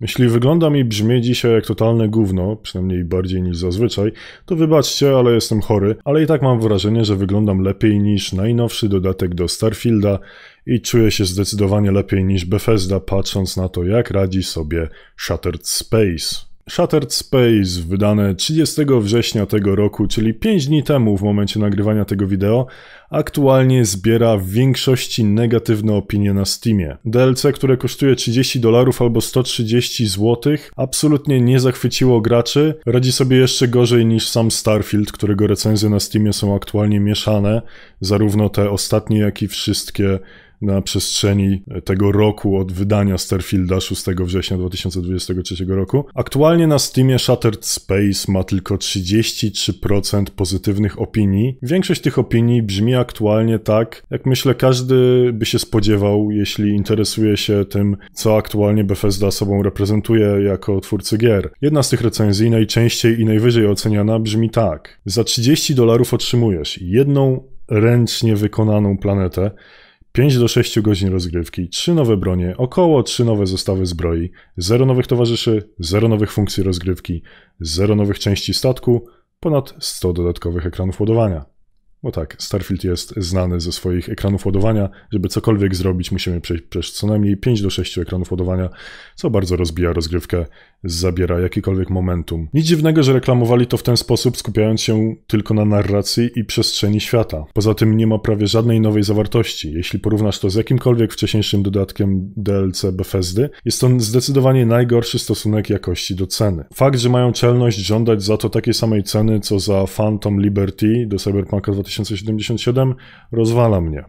Jeśli wyglądam i brzmię dzisiaj jak totalne gówno, przynajmniej bardziej niż zazwyczaj, to wybaczcie, ale jestem chory, ale i tak mam wrażenie, że wyglądam lepiej niż najnowszy dodatek do Starfielda i czuję się zdecydowanie lepiej niż Bethesda patrząc na to, jak radzi sobie Shattered Space. Shattered Space, wydane 30 września tego roku, czyli 5 dni temu w momencie nagrywania tego wideo, aktualnie zbiera w większości negatywne opinie na Steamie. DLC, które kosztuje 30 dolarów albo 130 zł, absolutnie nie zachwyciło graczy, radzi sobie jeszcze gorzej niż sam Starfield, którego recenzje na Steamie są aktualnie mieszane, zarówno te ostatnie, jak i wszystkie na przestrzeni tego roku od wydania Starfielda 6 września 2023 roku. Aktualnie na Steamie Shattered Space ma tylko 33% pozytywnych opinii. Większość tych opinii brzmi aktualnie tak, jak myślę każdy by się spodziewał, jeśli interesuje się tym, co aktualnie Bethesda sobą reprezentuje jako twórcy gier. Jedna z tych recenzji najczęściej i najwyżej oceniana brzmi tak. Za 30 dolarów otrzymujesz jedną ręcznie wykonaną planetę, 5 do 6 godzin rozgrywki, 3 nowe bronie, około 3 nowe zestawy zbroi, 0 nowych towarzyszy, 0 nowych funkcji rozgrywki, 0 nowych części statku, ponad 100 dodatkowych ekranów ładowania. Bo tak, Starfield jest znany ze swoich ekranów ładowania. Żeby cokolwiek zrobić, musimy przejść przez co najmniej 5 do 6 ekranów ładowania, co bardzo rozbija rozgrywkę, zabiera jakikolwiek momentum. Nic dziwnego, że reklamowali to w ten sposób, skupiając się tylko na narracji i przestrzeni świata. Poza tym nie ma prawie żadnej nowej zawartości. Jeśli porównasz to z jakimkolwiek wcześniejszym dodatkiem DLC Bethesdy, jest to zdecydowanie najgorszy stosunek jakości do ceny. Fakt, że mają czelność żądać za to takiej samej ceny, co za Phantom Liberty do Cyberpunk 2077. 2077 rozwala mnie.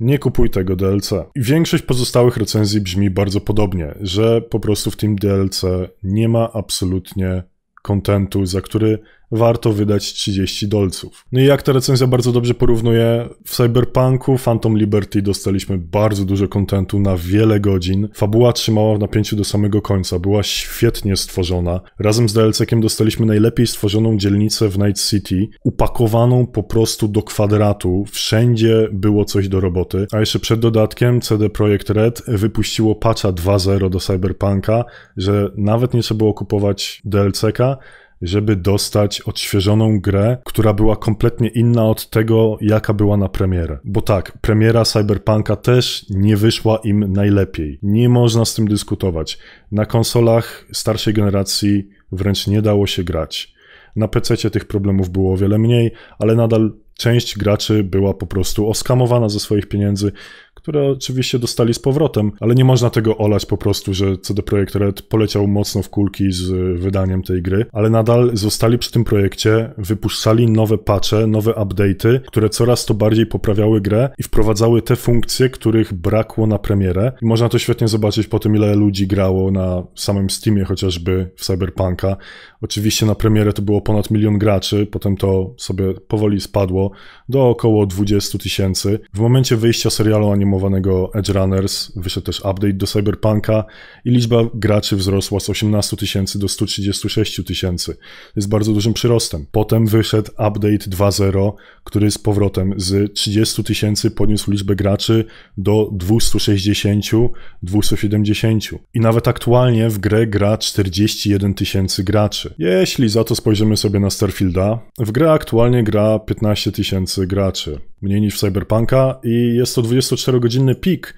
Nie kupuj tego DLC. I większość pozostałych recenzji brzmi bardzo podobnie, że po prostu w tym DLC nie ma absolutnie kontentu, za który warto wydać 30 dolców. No i jak ta recenzja bardzo dobrze porównuje, w Cyberpunku Phantom Liberty dostaliśmy bardzo dużo kontentu na wiele godzin. Fabuła trzymała w napięciu do samego końca, była świetnie stworzona. Razem z DLC-kiem dostaliśmy najlepiej stworzoną dzielnicę w Night City, upakowaną po prostu do kwadratu. Wszędzie było coś do roboty. A jeszcze przed dodatkiem CD Projekt Red wypuściło patcha 2.0 do Cyberpunka, że nawet nie trzeba było kupować DLC-ka, żeby dostać odświeżoną grę, która była kompletnie inna od tego, jaka była na premierę. Bo tak, premiera Cyberpunka też nie wyszła im najlepiej. Nie można z tym dyskutować. Na konsolach starszej generacji wręcz nie dało się grać. Na PC tych problemów było o wiele mniej, ale nadal część graczy była po prostu oskamowana ze swoich pieniędzy, które oczywiście dostali z powrotem, ale nie można tego olać po prostu, że CD Projekt Red poleciał mocno w kulki z y, wydaniem tej gry, ale nadal zostali przy tym projekcie, wypuszczali nowe patche, nowe update'y, które coraz to bardziej poprawiały grę i wprowadzały te funkcje, których brakło na premierę. I można to świetnie zobaczyć po tym, ile ludzi grało na samym Steamie, chociażby w Cyberpunka. Oczywiście na premierę to było ponad milion graczy, potem to sobie powoli spadło do około 20 tysięcy. W momencie wyjścia serialu ani animowanego Edge Runners, wyszedł też update do Cyberpunka i liczba graczy wzrosła z 18 tysięcy do 136 tysięcy. Jest bardzo dużym przyrostem. Potem wyszedł update 2.0, który z powrotem z 30 tysięcy podniósł liczbę graczy do 260, 270. I nawet aktualnie w grę gra 41 tysięcy graczy. Jeśli za to spojrzymy sobie na Starfielda, w grę aktualnie gra 15 tysięcy graczy mniej niż w Cyberpunka i jest to 24-godzinny pik,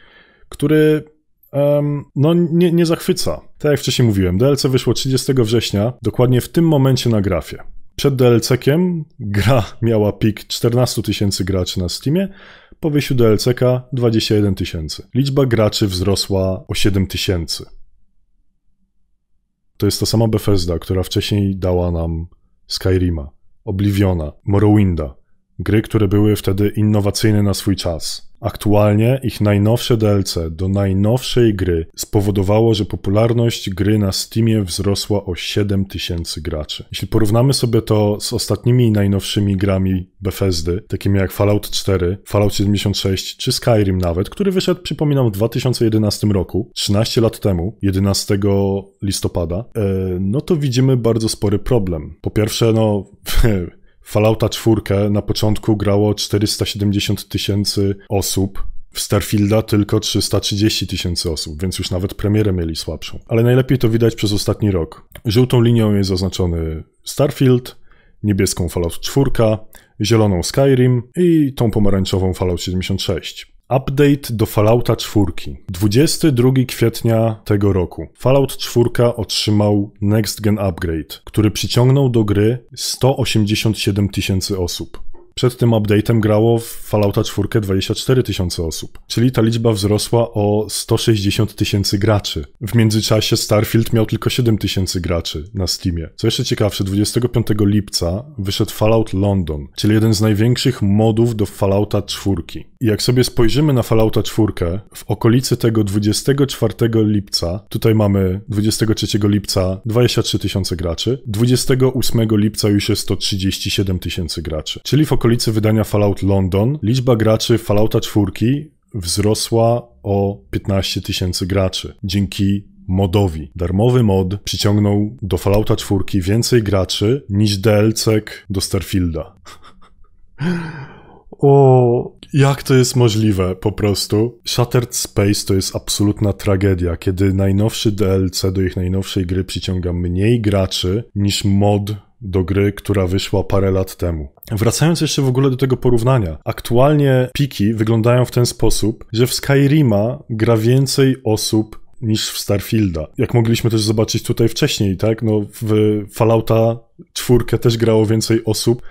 który um, no, nie, nie zachwyca. Tak jak wcześniej mówiłem, DLC wyszło 30 września, dokładnie w tym momencie na grafie. Przed DLC-kiem gra miała pik 14 tysięcy graczy na Steamie, po wyjściu DLC-ka 21 tysięcy. Liczba graczy wzrosła o 7 tysięcy. To jest ta sama Bethesda, która wcześniej dała nam Skyrima, Obliviona, Morrowinda, Gry, które były wtedy innowacyjne na swój czas. Aktualnie ich najnowsze DLC do najnowszej gry spowodowało, że popularność gry na Steamie wzrosła o 7000 graczy. Jeśli porównamy sobie to z ostatnimi najnowszymi grami Bethesdy, takimi jak Fallout 4, Fallout 76 czy Skyrim nawet, który wyszedł, przypominam, w 2011 roku, 13 lat temu, 11 listopada, e, no to widzimy bardzo spory problem. Po pierwsze, no... Fallouta 4 na początku grało 470 tysięcy osób, w Starfielda tylko 330 tysięcy osób, więc już nawet premierę mieli słabszą. Ale najlepiej to widać przez ostatni rok. Żółtą linią jest oznaczony Starfield, niebieską Fallout 4, zieloną Skyrim i tą pomarańczową Fallout 76. Update do Fallouta 4. 22 kwietnia tego roku. Fallout 4 otrzymał Next Gen Upgrade, który przyciągnął do gry 187 tysięcy osób. Przed tym update'em grało w Fallouta 4 24 tysiące osób, czyli ta liczba wzrosła o 160 tysięcy graczy. W międzyczasie Starfield miał tylko 7 tysięcy graczy na Steamie. Co jeszcze ciekawsze, 25 lipca wyszedł Fallout London, czyli jeden z największych modów do Fallouta 4. I jak sobie spojrzymy na Fallouta 4, w okolicy tego 24 lipca, tutaj mamy 23 lipca 23 tysiące graczy, 28 lipca już jest 137 tysięcy graczy, czyli w okolicy okolicy wydania Fallout London liczba graczy Fallouta 4 wzrosła o 15 tysięcy graczy dzięki modowi. Darmowy mod przyciągnął do Fallouta 4 więcej graczy niż dlc do Starfielda. o, jak to jest możliwe po prostu? Shattered Space to jest absolutna tragedia, kiedy najnowszy DLC do ich najnowszej gry przyciąga mniej graczy niż mod do gry, która wyszła parę lat temu. Wracając jeszcze w ogóle do tego porównania, aktualnie piki wyglądają w ten sposób, że w Skyrima gra więcej osób niż w Starfielda. Jak mogliśmy też zobaczyć tutaj wcześniej, tak? No w Fallouta 4 też grało więcej osób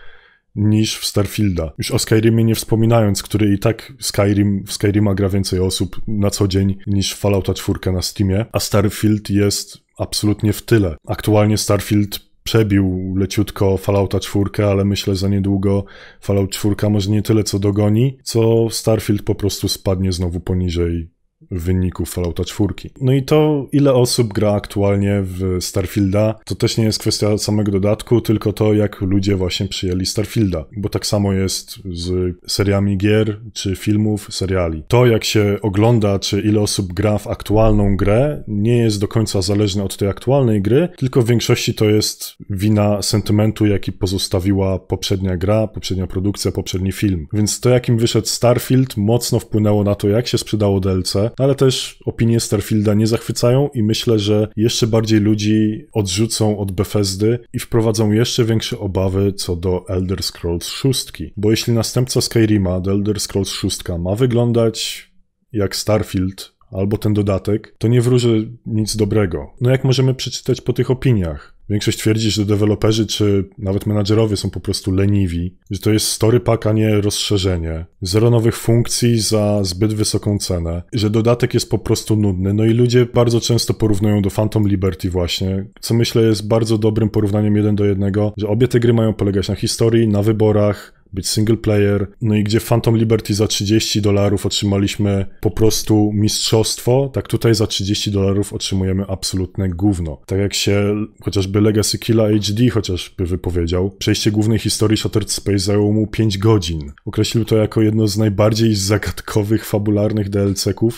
niż w Starfielda. Już o Skyrimie nie wspominając, który i tak Skyrim, w Skyrima gra więcej osób na co dzień niż w Fallouta 4 na Steamie, a Starfield jest absolutnie w tyle. Aktualnie Starfield przebił leciutko Fallouta 4, ale myślę, że za niedługo Fallout 4 może nie tyle co dogoni, co Starfield po prostu spadnie znowu poniżej wyników Fallouta 4. No i to, ile osób gra aktualnie w Starfielda, to też nie jest kwestia samego dodatku, tylko to, jak ludzie właśnie przyjęli Starfielda. Bo tak samo jest z seriami gier, czy filmów, seriali. To, jak się ogląda, czy ile osób gra w aktualną grę, nie jest do końca zależne od tej aktualnej gry, tylko w większości to jest wina sentymentu, jaki pozostawiła poprzednia gra, poprzednia produkcja, poprzedni film. Więc to, jakim wyszedł Starfield, mocno wpłynęło na to, jak się sprzedało DLC, ale też opinie Starfielda nie zachwycają i myślę, że jeszcze bardziej ludzi odrzucą od Bethesdy i wprowadzą jeszcze większe obawy co do Elder Scrolls 6. Bo jeśli następca Skyrima do Elder Scrolls 6 ma wyglądać jak Starfield albo ten dodatek, to nie wróży nic dobrego. No jak możemy przeczytać po tych opiniach? Większość twierdzi, że deweloperzy czy nawet menadżerowie są po prostu leniwi, że to jest story pack, a nie rozszerzenie. Zero nowych funkcji za zbyt wysoką cenę, że dodatek jest po prostu nudny. No i ludzie bardzo często porównują do Phantom Liberty właśnie, co myślę jest bardzo dobrym porównaniem jeden do jednego, że obie te gry mają polegać na historii, na wyborach, być single player. No i gdzie Phantom Liberty za 30 dolarów otrzymaliśmy po prostu mistrzostwo, tak tutaj za 30 dolarów otrzymujemy absolutne gówno. Tak jak się chociażby Legacy Killa HD chociażby wypowiedział, przejście głównej historii Shattered Space zajęło mu 5 godzin. Określił to jako jedno z najbardziej zagadkowych, fabularnych DLC-ków,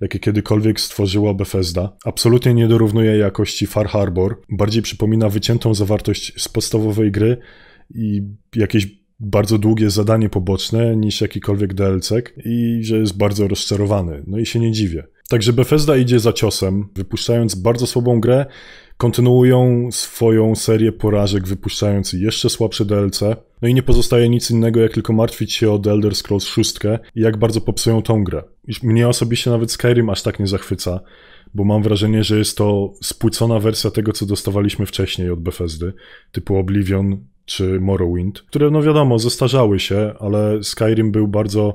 jakie kiedykolwiek stworzyła Bethesda. Absolutnie nie dorównuje jakości Far Harbor, bardziej przypomina wyciętą zawartość z podstawowej gry i jakieś bardzo długie zadanie poboczne niż jakikolwiek DLC i że jest bardzo rozczarowany. No i się nie dziwię. Także Bethesda idzie za ciosem, wypuszczając bardzo słabą grę, kontynuują swoją serię porażek, wypuszczając jeszcze słabsze DLC. No i nie pozostaje nic innego, jak tylko martwić się o The Elder Scrolls 6 i jak bardzo popsują tą grę. Mnie osobiście nawet Skyrim aż tak nie zachwyca, bo mam wrażenie, że jest to spłycona wersja tego, co dostawaliśmy wcześniej od Bethesdy, typu Oblivion czy Morrowind, które no wiadomo, zestarzały się, ale Skyrim był bardzo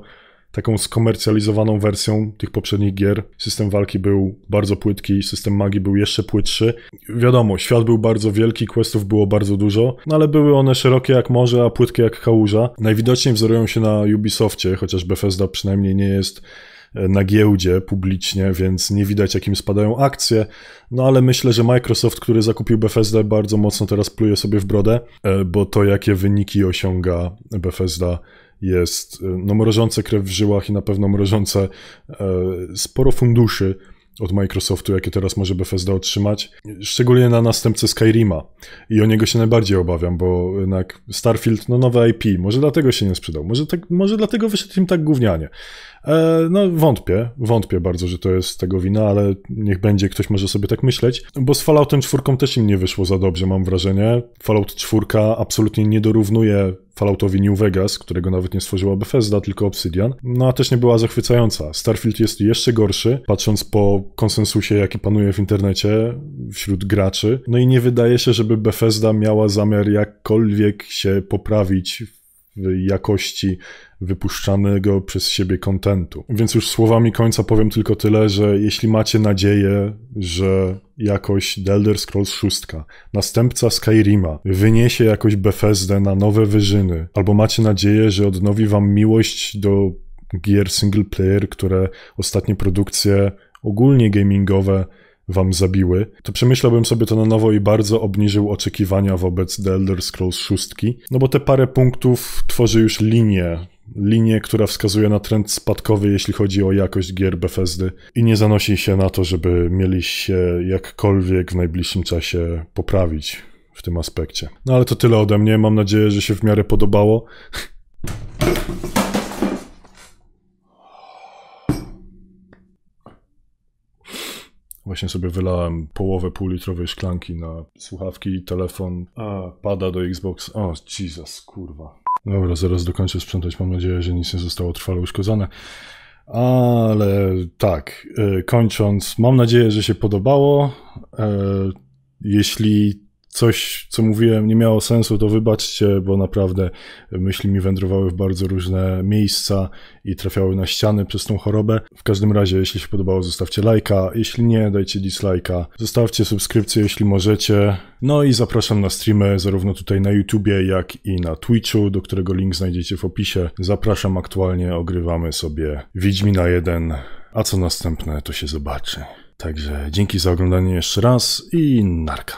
taką skomercjalizowaną wersją tych poprzednich gier. System walki był bardzo płytki, system magii był jeszcze płytszy. Wiadomo, świat był bardzo wielki, questów było bardzo dużo, no ale były one szerokie jak morze, a płytkie jak kałuża. Najwidoczniej wzorują się na Ubisoftie, chociaż Bethesda przynajmniej nie jest na giełdzie publicznie, więc nie widać jakim spadają akcje. No ale myślę, że Microsoft, który zakupił Bethesda, bardzo mocno teraz pluje sobie w brodę, e, bo to jakie wyniki osiąga Bethesda jest e, no, mrożące krew w żyłach i na pewno mrożące e, sporo funduszy od Microsoftu, jakie teraz może Bethesda otrzymać, szczególnie na następcę Skyrima. I o niego się najbardziej obawiam, bo jednak Starfield, no nowe IP, może dlatego się nie sprzedał, może, tak, może dlatego wyszedł im tak gównianie. E, no wątpię, wątpię bardzo, że to jest tego wina, ale niech będzie, ktoś może sobie tak myśleć, bo z Falloutem 4 też im nie wyszło za dobrze, mam wrażenie. Fallout 4 absolutnie nie dorównuje Falloutowi New Vegas, którego nawet nie stworzyła Bethesda, tylko Obsidian, no a też nie była zachwycająca. Starfield jest jeszcze gorszy, patrząc po konsensusie, jaki panuje w internecie wśród graczy. No i nie wydaje się, żeby Bethesda miała zamiar jakkolwiek się poprawić jakości wypuszczanego przez siebie kontentu. Więc już słowami końca powiem tylko tyle, że jeśli macie nadzieję, że jakoś The Elder Scrolls 6, następca Skyrima, wyniesie jakoś Bethesda na nowe wyżyny, albo macie nadzieję, że odnowi wam miłość do gier single player, które ostatnie produkcje ogólnie gamingowe wam zabiły, to przemyślałbym sobie to na nowo i bardzo obniżył oczekiwania wobec The Elder Scrolls 6, no bo te parę punktów tworzy już linię linię, która wskazuje na trend spadkowy, jeśli chodzi o jakość gier Bethesdy i nie zanosi się na to, żeby mieli się jakkolwiek w najbliższym czasie poprawić w tym aspekcie. No ale to tyle ode mnie, mam nadzieję, że się w miarę podobało. Właśnie sobie wylałem połowę półlitrowej szklanki na słuchawki, telefon, a pada do Xbox. O, Jesus, kurwa. Dobra, zaraz dokończę sprzątać. Mam nadzieję, że nic nie zostało trwale uszkodzone. Ale tak, e, kończąc, mam nadzieję, że się podobało. E, jeśli coś, co mówiłem, nie miało sensu, to wybaczcie, bo naprawdę myśli mi wędrowały w bardzo różne miejsca i trafiały na ściany przez tą chorobę. W każdym razie, jeśli się podobało, zostawcie lajka, jeśli nie, dajcie dislike'a, zostawcie subskrypcję, jeśli możecie. No i zapraszam na streamy, zarówno tutaj na YouTubie, jak i na Twitchu, do którego link znajdziecie w opisie. Zapraszam aktualnie, ogrywamy sobie na jeden. a co następne, to się zobaczy. Także dzięki za oglądanie jeszcze raz i narka.